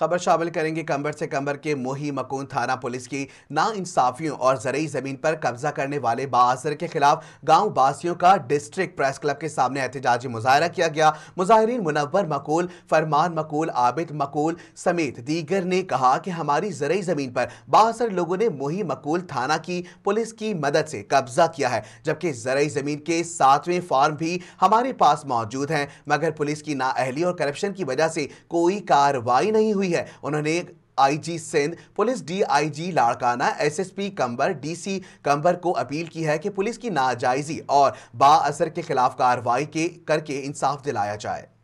खबर शामिल करेंगे कंबर से कंबर के मोही मकून थाना पुलिस की नाइंसाफियों और जरिए ज़मीन पर कब्जा करने वाले बाजर के खिलाफ गाँव बासियों का डिस्ट्रिक्ट प्रेस क्लब के सामने एहतजाजी मुजाहरा किया गया मुजाहरीन मुनवर मकूल फरमान मकूल आबिद मकूल समेत दीगर ने कहा कि हमारी जरिए ज़मीन पर बासर लोगों ने मोही मकूल थाना की पुलिस की मदद से कब्जा किया है जबकि जरिए ज़मीन के सातवें फार्म भी हमारे पास मौजूद हैं मगर पुलिस की नाअहली और करप्शन की वजह से कोई कार्रवाई नहीं हुई हुई है उन्होंने IG Sindh police DIG Larkana SSP Qambar DC Qambar को अपील की है कि पुलिस की नाजायजी और बाअसर के खिलाफ कार्रवाई के करके इंसाफ दिलाया जाए